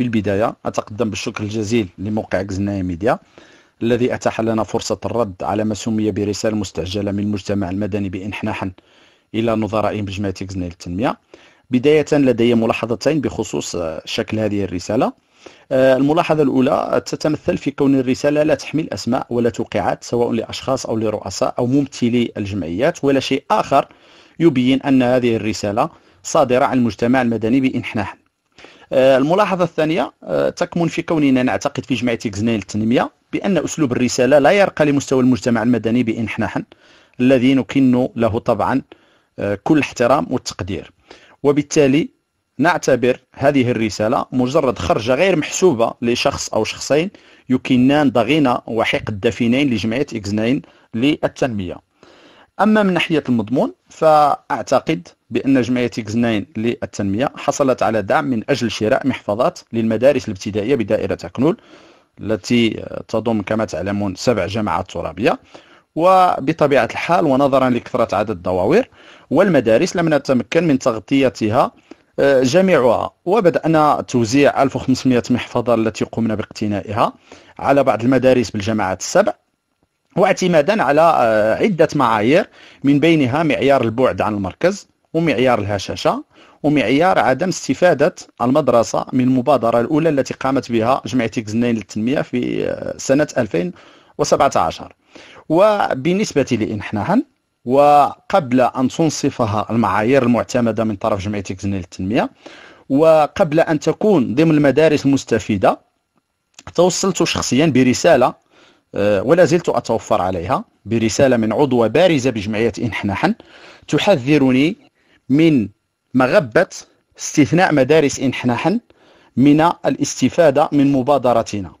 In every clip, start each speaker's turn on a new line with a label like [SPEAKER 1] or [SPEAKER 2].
[SPEAKER 1] في البداية أتقدم بالشكر الجزيل لموقع غزنايا ميديا الذي أتاح لنا فرصة الرد على ما سمي برسالة مستعجلة من المجتمع المدني بإنحناح إلى نظرائهم بجمعية غزنايا للتنمية بداية لدي ملاحظتين بخصوص آه، شكل هذه الرسالة آه، الملاحظة الأولى آه، تتمثل في كون الرسالة لا تحمل أسماء ولا توقيعات سواء لأشخاص أو لرؤساء أو ممثلي الجمعيات ولا شيء آخر يبين أن هذه الرسالة صادرة عن المجتمع المدني بإنحناح آه، الملاحظه الثانيه آه، تكمن في كوننا نعتقد في جمعيه كزنين للتنميه بان اسلوب الرساله لا يرقى لمستوى المجتمع المدني بانحناح الذي نكن له طبعا آه، كل الاحترام والتقدير وبالتالي نعتبر هذه الرسالة مجرد خرجة غير محسوبة لشخص أو شخصين يكنان ضغينة وحقد دفينين لجمعية إكزنين للتنمية أما من ناحية المضمون فأعتقد بأن جمعية كزناين للتنمية حصلت على دعم من أجل شراء محفظات للمدارس الابتدائية بدائرة أكنول التي آه، تضم كما تعلمون سبع جامعات ترابية وبطبيعة الحال ونظرا لكثرة عدد الدواوير والمدارس لم نتمكن من تغطيتها آه، جميعها وبدأنا توزيع 1500 محفظة التي قمنا باقتنائها على بعض المدارس بالجماعات السبع واعتمادا على آه، عدة معايير من بينها معيار البعد عن المركز ومعيار الهشاشة ومعيار عدم استفادة المدرسة من المبادرة الأولى التي قامت بها جمعية زنين للتنمية في آه، سنة 2017 وبالنسبة لإنحناهن وقبل أن تنصفها المعايير المعتمدة من طرف جمعية زنين للتنمية وقبل أن تكون ضمن المدارس المستفيدة توصلت شخصيا برسالة آه، ولا زلت أتوفر عليها برسالة من عضوة بارزة بجمعية إنحناحن تحذرني من مغبة استثناء مدارس إنحناحن من الاستفادة من مبادرتنا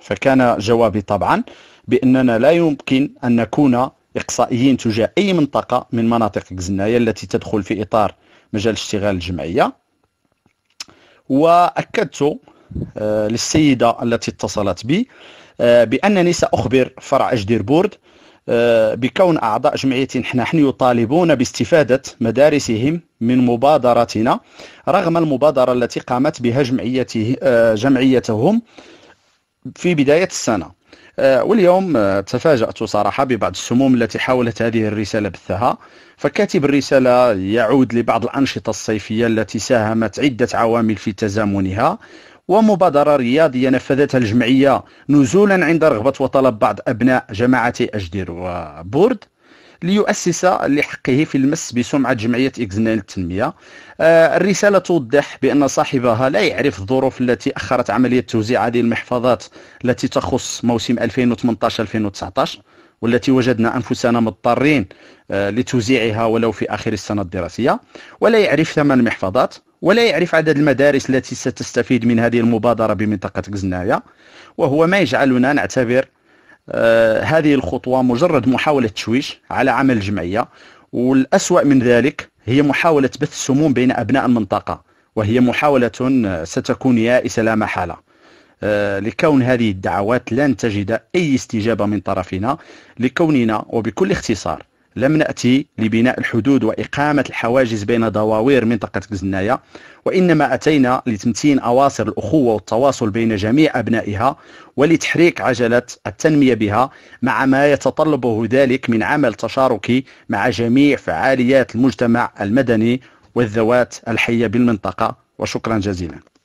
[SPEAKER 1] فكان جوابي طبعا بأننا لا يمكن أن نكون إقصائيين تجاه أي منطقة من مناطق الجزناية التي تدخل في إطار مجال اشتغال الجمعية وأكدت آه، للسيدة التي اتصلت بي آه، بأنني سأخبر فرع أجدير بورد آه، بكون أعضاء جمعية نحن يطالبون باستفادة مدارسهم من مبادرتنا رغم المبادرة التي قامت بها جمعيته آه، جمعيتهم في بداية السنة واليوم تفاجأت صراحة ببعض السموم التي حاولت هذه الرسالة بثها فكاتب الرسالة يعود لبعض الأنشطة الصيفية التي ساهمت عدة عوامل في تزامنها ومبادرة رياضية نفذتها الجمعية نزولا عند رغبة وطلب بعض أبناء جماعة أجدير وبورد ليؤسس لحقه في المس بسمعة جمعية إكزنال للتنمية آه، الرسالة توضح بأن صاحبها لا يعرف الظروف التي أخرت عملية توزيع هذه المحفظات التي تخص موسم 2018-2019 والتي وجدنا أنفسنا مضطرين آه، لتوزيعها ولو في آخر السنة الدراسية ولا يعرف ثمن المحفظات ولا يعرف عدد المدارس التي ستستفيد من هذه المبادرة بمنطقة غزنايا وهو ما يجعلنا نعتبر آه، هذه الخطوة مجرد محاولة تشويش على عمل الجمعية والأسوأ من ذلك هي محاولة بث السموم بين أبناء المنطقة وهي محاولة آه، ستكون يائسة لا محالة آه، لكون هذه الدعوات لن تجد أي استجابة من طرفنا لكوننا وبكل اختصار لم نأتي لبناء الحدود وإقامة الحواجز بين ضواوير منطقة الجناية وإنما أتينا لتمتين أواصر الأخوة والتواصل بين جميع أبنائها ولتحريك عجلة التنمية بها مع ما يتطلبه ذلك من عمل تشاركي مع جميع فعاليات المجتمع المدني والذوات الحية بالمنطقة وشكرا جزيلا